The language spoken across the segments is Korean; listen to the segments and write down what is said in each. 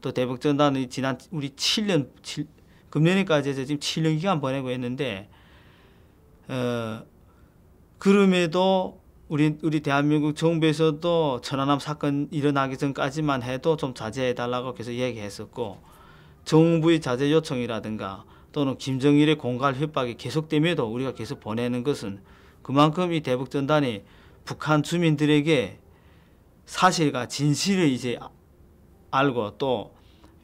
또 대북전단이 지난 우리 7년 7, 금년에까지 해서 지금 7년 기간 보내고 있는데 어, 그럼에도 우리 우리 대한민국 정부에서도 천안함 사건 일어나기 전까지만 해도 좀 자제해 달라고 계속 얘기했었고 정부의 자제 요청이라든가 또는 김정일의 공갈 협박이 계속됨에도 우리가 계속 보내는 것은 그만큼 이 대북전단이 북한 주민들에게 사실과 진실을 이제 알고 또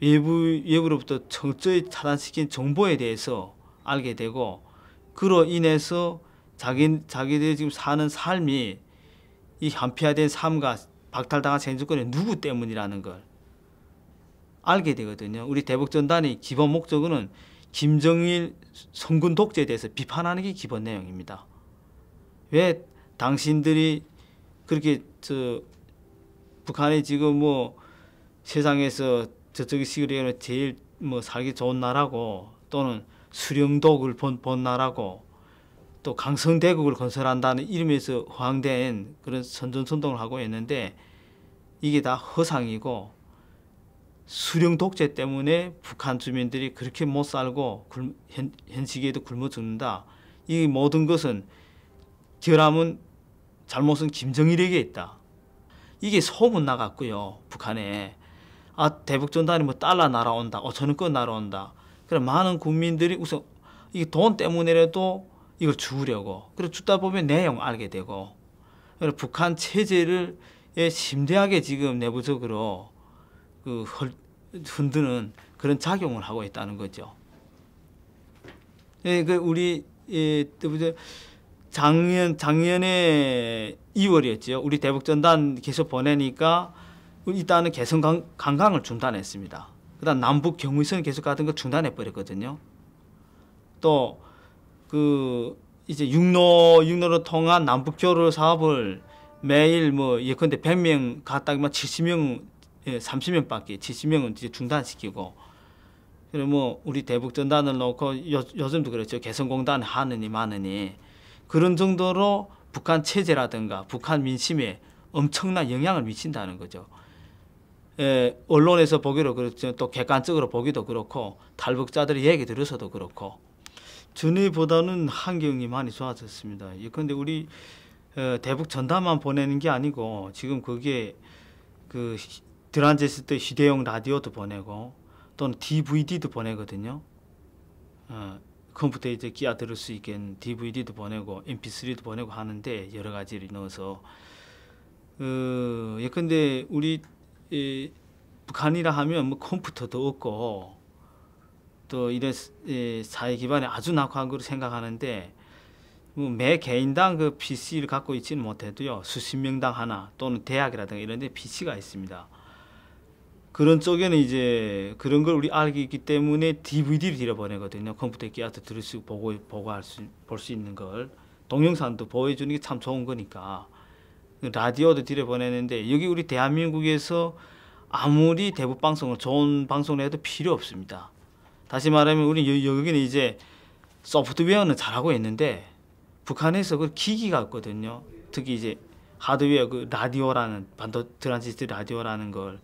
외부, 외부로부터 철저히 차단시킨 정보에 대해서 알게 되고 그로 인해서 자기, 자기들이 지금 사는 삶이 이 한피화된 삶과 박탈당한 생존권이 누구 때문이라는 걸 알게 되거든요. 우리 대북전단이 기본 목적은 김정일 성군 독재에 대해서 비판하는 게 기본 내용입니다. 왜 당신들이 그렇게 저 북한이 지금 뭐 세상에서 저쪽이 시리아는 제일 뭐 살기 좋은 나라고 또는 수령독을 본, 본 나라고 또 강성대국을 건설한다는 이름에서 허황된 그런 선전선동을 하고 있는데 이게 다 허상이고 수령 독재 때문에 북한 주민들이 그렇게 못 살고 굶, 현, 현식에도 굶어 죽는다. 이 모든 것은 결함은 잘못은 김정일에게 있다. 이게 소문 나갔고요. 북한에 아 대북 전단이 뭐 달러 날아온다, 5천 어, 원권 날아온다. 그럼 많은 국민들이 우선 이 돈 때문에라도 이걸 주려고. 그래 주다 보면 내용 알게 되고. 그래 북한 체제를 예, 심대하게 지금 내부적으로 그 흔드는 그런 작용을 하고 있다는 거죠. 예, 그 우리 예, 작년 작년에 2월이었죠. 우리 대북 전단 계속 보내니까 일단은 개성 관, 관광을 중단했습니다. 그다음 남북 경의선 계속 가던 거 중단해 버렸거든요. 또 그 이제 육로 육로로 통한 남북 교류 사업을 매일 뭐 예컨대 100명 갔다기만 70명 30명밖에 예, 70명은 이제 중단시키고 그리고 뭐 우리 대북 전단을 놓고 요, 요즘도 그렇죠 개성공단 하느니 마느니 그런 정도로 북한 체제라든가 북한 민심에 엄청난 영향을 미친다는 거죠. 예, 언론에서 보기로 그렇지만 또 객관적으로 보기도 그렇고 탈북자들의 얘기 들어서도 그렇고 전에보다는 환경이 많이 좋아졌습니다. 예, 그런데 우리 어, 대북 전담만 보내는 게 아니고 지금 거기에 그 드란제스 트 휴대용 라디오도 보내고 또는 DVD도 보내거든요. 어, 컴퓨터에 이제 끼어 들을 수 있게 DVD도 보내고 MP3도 보내고 하는데 여러 가지를 넣어서 어, 예컨대 우리 이 북한이라 하면 뭐 컴퓨터도 없고 또 이런 이 사회 기반이 아주 낙후한 걸로 생각하는데 뭐 매 개인당 그 PC를 갖고 있지는 못해도요 수십 명당 하나 또는 대학이라든가 이런 데 PC가 있습니다. 그런 쪽에는 이제 그런 걸 우리 알기 있기 때문에 DVD를 들여보내거든요. 컴퓨터에 끼어서 들을 수 보고 보고 할 수 볼 수 있는 걸 동영상도 보여주는 게 참 좋은 거니까. 라디오도 들여보내는데 여기 우리 대한민국에서 아무리 대북 방송을 좋은 방송을 해도 필요 없습니다. 다시 말하면 우리 여기는 이제 소프트웨어는 잘하고 있는데 북한에서 그 기기가 없거든요. 특히 이제 하드웨어 그 라디오라는 반도 트란지스트 라디오라는 걸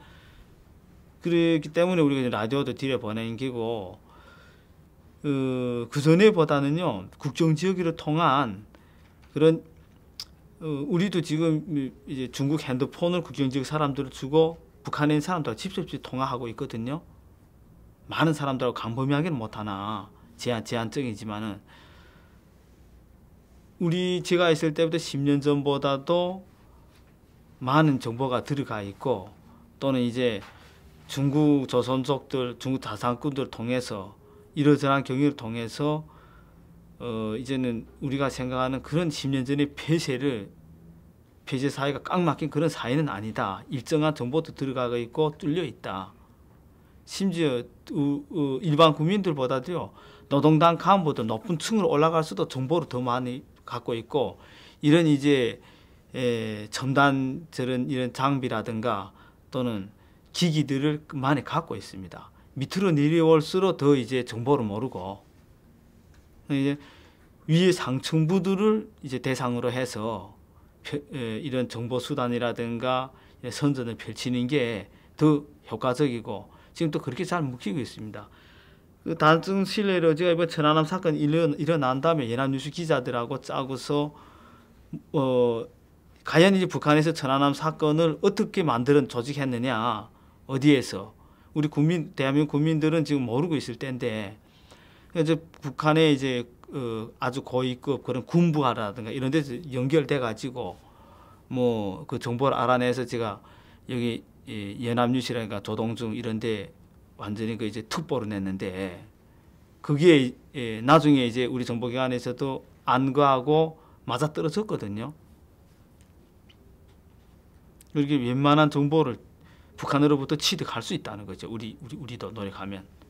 그렇기 때문에 우리가 라디오도 들여 보내는 게고 어, 그 전에보다는요 국정 지역으로 통한 그런 어, 우리도 지금 이제 중국 핸드폰을 국경 지역 사람들을 주고 북한에 있는 사람들과 직접 통화하고 있거든요. 많은 사람들하고 간범위하기는 못하나 제한 제한적이지만은 우리 제가 있을 때부터 10년 전보다도 많은 정보가 들어가 있고 또는 이제 중국 조선족들 중국 다산꾼들 통해서 이러저러한 경위를 통해서 어, 이제는 우리가 생각하는 그런 10년 전의 폐쇄를 폐쇄 사회가 깡막힌 그런 사회는 아니다. 일정한 정보도 들어가 고 있고 뚫려 있다. 심지어 어, 일반 국민들보다도요 노동당 간부들 높은 층으로 올라갈수도 정보를 더 많이 갖고 있고 이런 이제 에, 첨단 저런 이런 장비라든가 또는 기기들을 많이 갖고 있습니다. 밑으로 내려올수록 더 이제 정보를 모르고 이제 위의 상층부들을 이제 대상으로 해서 이런 정보 수단이라든가 선전을 펼치는 게 더 효과적이고 지금 또 그렇게 잘묶이고 있습니다. 그 단층 실내로 제가 이번 천안함 사건 일어, 난 다음에 연합뉴스 기자들하고 짜고서 어 과연 이제 북한에서 천안함 사건을 어떻게 만들어 조직했느냐 어디에서 우리 국민 대한민국 국민들은 지금 모르고 있을 텐데 그러니까 이제 북한의 이제 어, 아주 고위급 그런 군부하라든가 이런 데서 연결돼 가지고 뭐 그 정보를 알아내서 제가 여기 이연합뉴스라든가 조동중 이런데 완전히 그 이제 특보를 냈는데 그게 예, 나중에 이제 우리 정보기관에서도 안과하고 맞아떨어졌거든요. 그렇게 웬만한 정보를 북한으로부터 취득할 수 있다는 거죠. 우리 우리 우리도 노력하면.